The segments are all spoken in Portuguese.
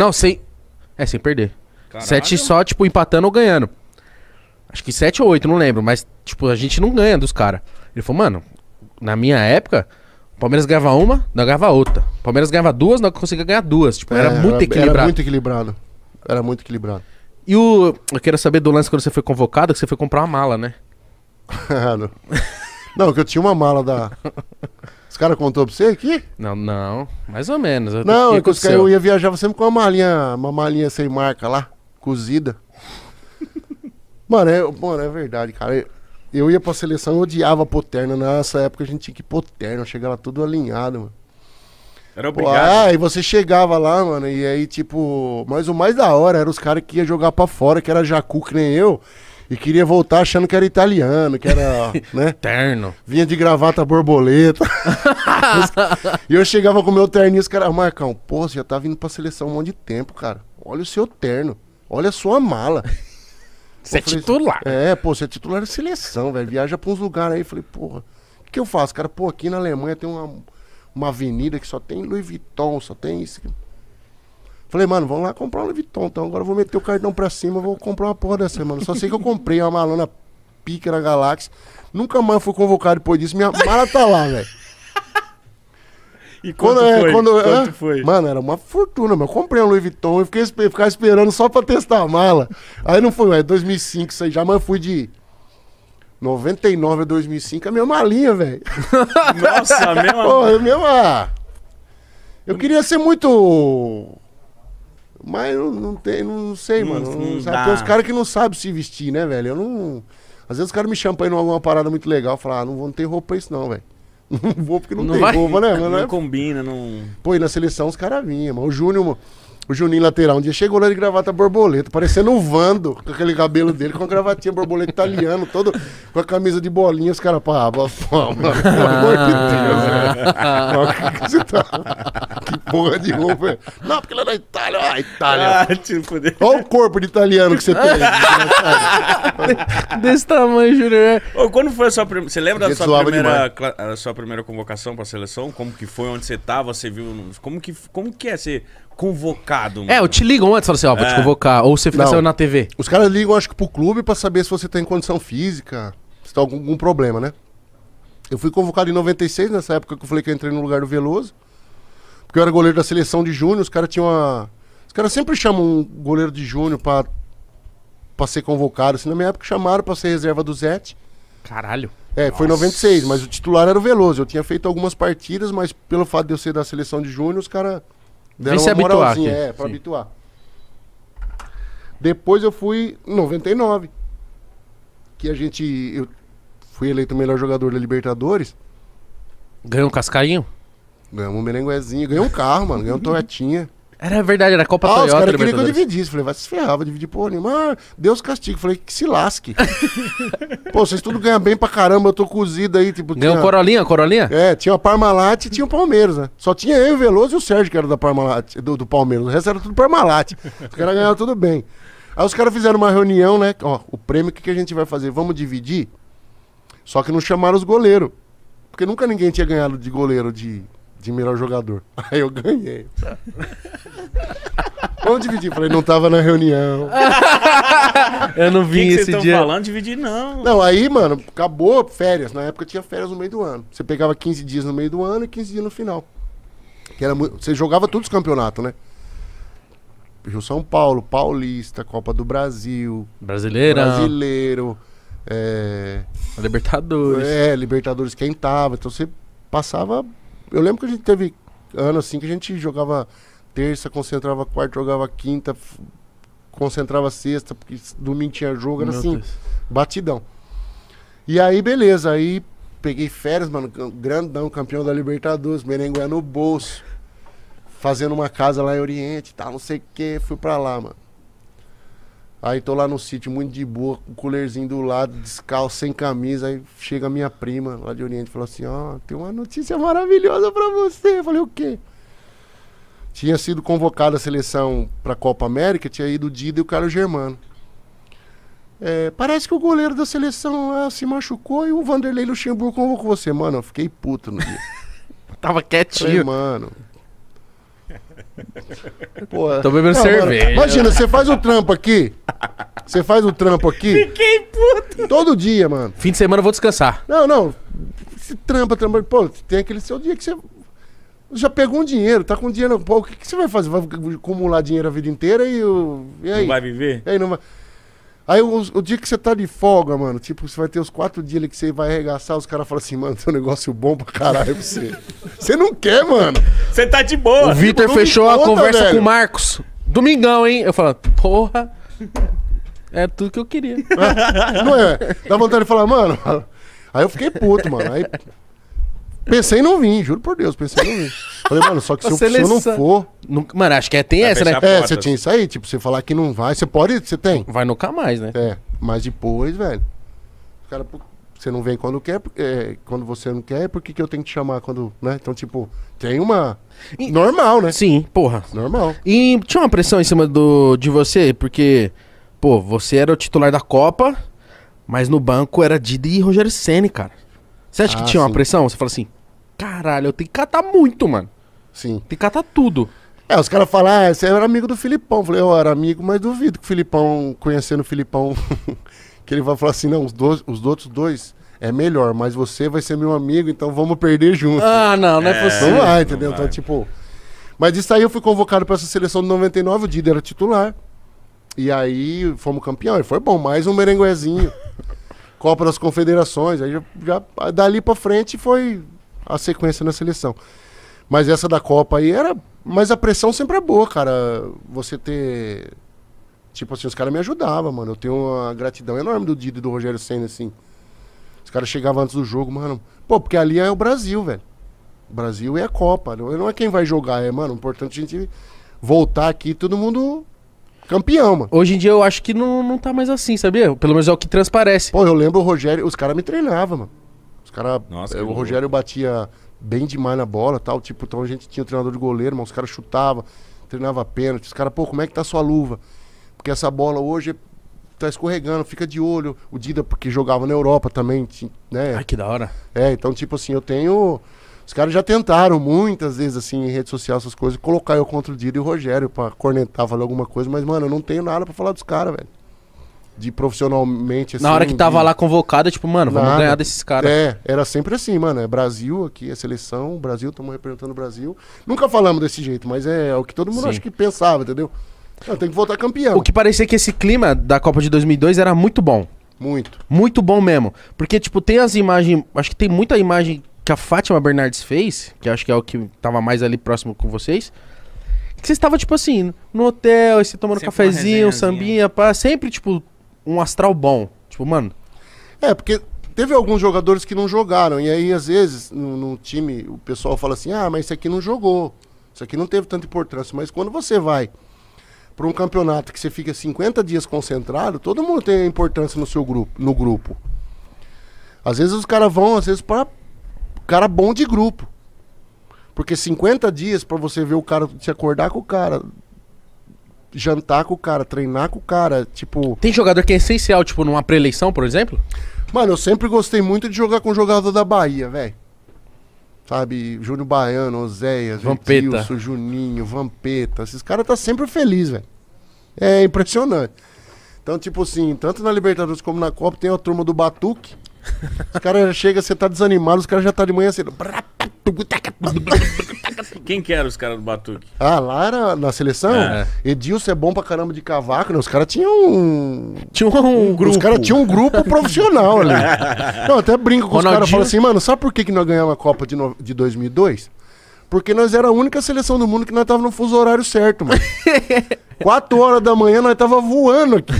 Não, sem. É, sem perder. Caralho. Sete só, tipo, empatando ou ganhando. Acho que sete ou oito, não lembro. Mas, tipo, a gente não ganha dos caras. Ele falou, mano, na minha época, o Palmeiras ganhava uma, nós ganhava outra. O Palmeiras ganhava duas, nós conseguia ganhar duas. Tipo, é, era muito era, equilibrado. Era muito equilibrado. Era muito equilibrado. E o. Eu quero saber do lance quando você foi convocado, que você foi comprar uma mala, né? não, que eu tinha uma mala da. caras contou pra você aqui? Não, não. Mais ou menos. Eu não, é eu, cara, eu ia viajar sempre com uma malinha, uma malinha sem marca lá, cozida. mano, é, mano, é verdade, cara. Eu ia pra seleção, eu odiava poterna. Nessa época a gente tinha que ir poterna, chegava tudo alinhado, mano. Era obrigado. Pô, ah, e você chegava lá, mano, e aí, tipo. Mas o mais da hora era os caras que ia jogar pra fora, que era Jacu, que nem eu. E queria voltar achando que era italiano, que era, né? Terno. Vinha de gravata borboleta. e eu chegava com meu terninho e os caras, Marcão, pô, você já tá vindo pra seleção um monte de tempo, cara. Olha o seu terno. Olha a sua mala. Você é titular. É, pô, você é titular da seleção, velho. Viaja pra uns lugares aí. Falei, porra, o que, que eu faço, cara? Pô, aqui na Alemanha tem uma, uma avenida que só tem Louis Vuitton, só tem isso. Falei, mano, vamos lá comprar um Louis Vuitton, então. Agora eu vou meter o cartão pra cima, vou comprar uma porra dessa, mano. Só sei que eu comprei uma malona pica na Galáxia. Nunca mais fui convocado depois disso. Minha mala tá lá, velho. E quando, é, foi? quando é, quanto é, foi? Mano, era uma fortuna, mano eu comprei um Louis Vuitton e fiquei, esperando só pra testar a mala. Aí não foi, é 2005 isso aí já, mas eu fui de 99 a 2005, a minha malinha, velho. Nossa, a mesma... Porra, a mesma... Eu queria ser muito mas não, não tem, não sei, hum, não, mano. Hum, não, sabe, tem uns caras que não sabem se vestir, né, velho? Eu não. Às vezes os caras me chamam pra ir numa parada muito legal. e falam, ah, não vou ter roupa pra isso, não, velho. Não vou porque não, não tem vai, roupa, né? Mano? Não, é combina, não. Pô, e na seleção os caras vinham, mano. O Júnior, o Juninho lateral, um dia chegou lá de gravata borboleta, parecendo um Vando, com aquele cabelo dele, com a gravatinha borboleta italiano, todo com a camisa de bolinha, os caras, pá, pá, pá, pelo amor de Deus, velho. Você tá que porra de roupa é? Não, porque lá na é Itália. Ah, Itália. Ah, tipo de... Olha o corpo de italiano que você tem. Desse tamanho, Júnior. É. Ô, Quando foi a sua primeira. Você lembra da sua primeira, cla... a sua primeira convocação pra seleção? Como que foi? Onde você tava? Tá? Você viu. Como que, como que é ser convocado? É, mano? É, eu te ligo, antes e falam assim: ó, vou é. te convocar. Ou você fica na TV. Os caras ligam, acho que pro clube pra saber se você tem condição física, se tem tá algum, algum problema, né? Eu fui convocado em 96, nessa época que eu falei que eu entrei no lugar do Veloso. Porque eu era goleiro da seleção de júnior, os caras tinham uma. Os caras sempre chamam um goleiro de júnior pra, pra ser convocado. Assim, na minha época chamaram pra ser reserva do Zete. Caralho. É, Nossa. foi em 96, mas o titular era o Veloso. Eu tinha feito algumas partidas, mas pelo fato de eu ser da seleção de júnior, os caras deram Vem uma se moralzinha, é, pra Sim. habituar. Depois eu fui em 99, que a gente eu fui eleito melhor jogador da Libertadores. Ganhou o um Cascarinho? Ganhamos um merenguezinho, ganhou um carro, mano, ganhou um Toyotinha. Era verdade, era Copa ah, Toyota. Os caras queriam que eu dividisse. Falei, vai se ferrar, vou dividir por nenhuma. Ah, Deus castigo. Falei, que se lasque. Pô, vocês tudo ganham bem pra caramba, eu tô cozido aí. Tipo, Ganhou tinha... Corolinha, Corolinha? É, tinha o Parmalat e tinha o Palmeiras, né? Só tinha eu, o Veloso e o Sérgio, que era da Parmalat, do, do Palmeiras. O resto era tudo Parmalat. Os caras ganharam tudo bem. Aí os caras fizeram uma reunião, né? Ó, o prêmio, o que, que a gente vai fazer? Vamos dividir? Só que não chamaram os goleiros. Porque nunca ninguém tinha ganhado de goleiro de de melhor jogador. Aí eu ganhei. Vamos dividir. Falei, não tava na reunião. eu não vim que que esse dia. falando dividir, não. Não, aí, mano, acabou férias. Na época tinha férias no meio do ano. Você pegava 15 dias no meio do ano e 15 dias no final. Que era Você jogava todos os campeonatos, né? Rio São Paulo, Paulista, Copa do Brasil. Brasileirão. Brasileiro. É... Libertadores. É, Libertadores quem tava. Então você passava eu lembro que a gente teve ano assim que a gente jogava terça, concentrava quarta, jogava quinta, concentrava sexta, porque domingo tinha jogo, era Meu assim, Deus. batidão. E aí, beleza, aí peguei férias, mano, grandão, campeão da Libertadores, merengue no bolso, fazendo uma casa lá em Oriente tá não sei o que, fui pra lá, mano. Aí tô lá no sítio, muito de boa, com o coolerzinho do lado, descalço, sem camisa. Aí chega a minha prima lá de Oriente e falou assim: Ó, oh, tem uma notícia maravilhosa para você. Eu falei: O quê? Tinha sido convocada a seleção pra Copa América, tinha ido o Dida e o Carlos Germano. É, parece que o goleiro da seleção lá se machucou e o Vanderlei Luxemburgo convocou você. Mano, eu fiquei puto no dia. Tava quietinho. Falei, mano, Pô, Tô bebendo não, cerveja. Mano, imagina, você faz o trampo aqui. Você faz o trampo aqui. Fiquei puto. Todo dia, mano. Fim de semana eu vou descansar. Não, não. Se trampa, trampa. Pô, tem aquele seu dia que você. Já pegou um dinheiro, tá com dinheiro. Pô, o que, que você vai fazer? Vai acumular dinheiro a vida inteira e. O... e aí? Não vai viver? E aí não vai. Aí o, o, dia que você tá de folga, mano, tipo, você vai ter os quatro dias ali que você vai arregaçar, os caras falam assim, mano, tem um negócio bom pra caralho pra você. Você não quer, mano. Você tá de boa. O Vitor fechou a conversa velho. com o Marcos. Domingão, hein? Eu falo, porra. É tudo que eu queria. É. não é? Dá vontade de falar, mano. Aí eu fiquei puto, mano. Aí Pensei não vim, juro por Deus, pensei não vim. Falei, mano, só que se, eu, se eu não for. Nunca... Mano, acho que é, tem vai essa, né? É, você tinha isso aí, tipo, você falar que não vai, você pode, você tem. Vai nunca mais, né? É, mas depois, velho. Os caras, você não vem quando quer, é, quando você não quer, por que, que eu tenho que te chamar quando, né? Então, tipo, tem uma. E, Normal, né? Sim, porra. Normal. E tinha uma pressão em cima do, de você, porque, pô, você era o titular da Copa, mas no banco era Didi e Rogério Senna, cara. Você acha ah, que tinha sim. uma pressão? Você fala assim, caralho, eu tenho que catar muito, mano. Sim. Tem que catar tudo. É, os caras falam, ah, você era amigo do Filipão. Eu falei, eu era amigo, mas duvido que o Filipão, conhecendo o Filipão. que ele vai falar assim, não, os, dois, os outros dois é melhor, mas você vai ser meu amigo, então vamos perder junto. Ah, não, não é, é possível. Não vai, entendeu? Não vai. Então, tipo... Mas isso aí eu fui convocado para essa seleção de 99, o Dida era titular. E aí fomos campeão, e foi bom, mais um merenguezinho. Copa das Confederações, aí já, já dali para frente foi a sequência na seleção. Mas essa da Copa aí era. Mas a pressão sempre é boa, cara. Você ter Tipo assim, os caras me ajudavam, mano. Eu tenho uma gratidão enorme do Didi e do Rogério Senna, assim. Os caras chegavam antes do jogo, mano. Pô, porque ali é o Brasil, velho. O Brasil é a Copa. Não é quem vai jogar, é, mano. O importante é a gente voltar aqui todo mundo campeão, mano. Hoje em dia eu acho que não, não tá mais assim, sabia? Pelo menos é o que transparece. Pô, eu lembro o Rogério, os caras me treinavam, mano. Os caras. Eh, o Rogério louco. batia bem demais na bola tal. Tipo, então a gente tinha o treinador de goleiro, mas os caras chutavam, treinava pênalti. Os caras, pô, como é que tá sua luva? Porque essa bola hoje tá escorregando, fica de olho. O Dida, porque jogava na Europa também, né? Ai, que da hora. É, então, tipo assim, eu tenho. Os caras já tentaram muitas vezes, assim, em rede social, essas coisas, colocar eu contra o Dida e o Rogério pra cornetar, falar alguma coisa, mas, mano, eu não tenho nada pra falar dos caras, velho. De profissionalmente, assim. Na hora assim, que tava de... lá convocado, é tipo, mano, vamos nada. ganhar desses caras. É, era sempre assim, mano. É Brasil aqui, é seleção, Brasil, estamos representando o Brasil. Nunca falamos desse jeito, mas é, é o que todo mundo Sim. acho que pensava, entendeu? Tem que voltar campeão. O que parecia que esse clima da Copa de 2002 era muito bom. Muito. Muito bom mesmo. Porque, tipo, tem as imagens. Acho que tem muita imagem que a Fátima Bernardes fez, que acho que é o que tava mais ali próximo com vocês. Que vocês estavam, tipo assim, no hotel, você tomando sempre cafezinho, sambinha, pá. Sempre, tipo, um astral bom. Tipo, mano. É, porque teve alguns jogadores que não jogaram. E aí, às vezes, no, no time, o pessoal fala assim: ah, mas esse aqui não jogou. Isso aqui não teve tanta importância. Mas quando você vai para um campeonato que você fica 50 dias concentrado, todo mundo tem importância no seu grupo, no grupo. Às vezes os caras vão, às vezes para cara bom de grupo. Porque 50 dias para você ver o cara se acordar com o cara, jantar com o cara, treinar com o cara, tipo, Tem jogador que é essencial, tipo, numa pré-eleição, por exemplo? mano, eu sempre gostei muito de jogar com jogador da Bahia, velho. Sabe, Júnior Baiano, Oséias, Vampeta. Edilson, Juninho, Vampeta. Esses caras tá sempre feliz, velho. É impressionante. Então, tipo assim, tanto na Libertadores como na Copa, tem a turma do Batuque. Os caras já chegam, você tá desanimado, os caras já tá de manhã cedo. Quem que era os caras do Batuque? Ah, lá era na seleção? É. Edilson é bom pra caramba de cavaco, né? Os caras tinham um. Tinha um, um grupo. Os caras tinham um grupo profissional ali. Não, até brinco com Ronaldinho... os caras e falo assim, mano, sabe por que, que nós ganhamos a Copa de, no... de 2002? Porque nós era a única seleção do mundo que nós tava no fuso horário certo, mano. 4 horas da manhã nós tava voando aqui.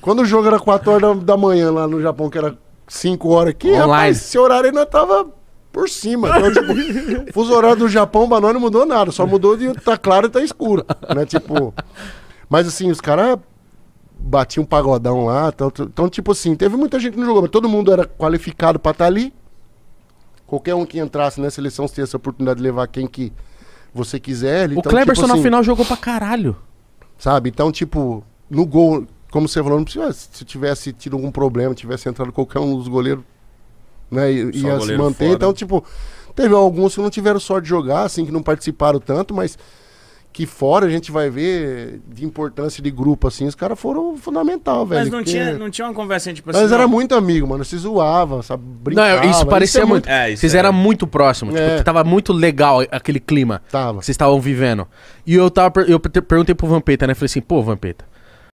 Quando o jogo era 4 horas da manhã lá no Japão, que era 5 horas aqui, Online. rapaz, esse horário aí nós tava por cima. Então, tipo, fuso horário do Japão pra não mudou nada. Só mudou de tá claro e tá escuro. Né? Tipo. Mas assim, os caras batiam um pagodão lá. Então, tipo assim, teve muita gente no jogo, mas todo mundo era qualificado pra estar tá ali. Qualquer um que entrasse na seleção tivesse essa oportunidade de levar quem que você quiser. Ele, o então, Cleberson tipo, assim, na final jogou pra caralho. Sabe? Então, tipo, no gol, como você falou, não precisa, se tivesse tido algum problema, tivesse entrado qualquer um dos goleiros, né, e, ia se manter. Fora. Então, tipo, teve alguns que não tiveram sorte de jogar, assim, que não participaram tanto, mas que fora a gente vai ver de importância de grupo, assim, os caras foram fundamental, velho. Mas não, porque... tinha, não tinha uma conversa tipo assim. Mas era muito amigo, mano. Vocês zoavam, sabe? Brincava, não, isso parecia isso é muito. É, vocês é. eram muito próximos. Tipo, é. Tipo, tava muito legal aquele clima tava. que vocês estavam vivendo. E eu tava. Eu perguntei pro Vampeta, né? Falei assim, pô, Vampeta.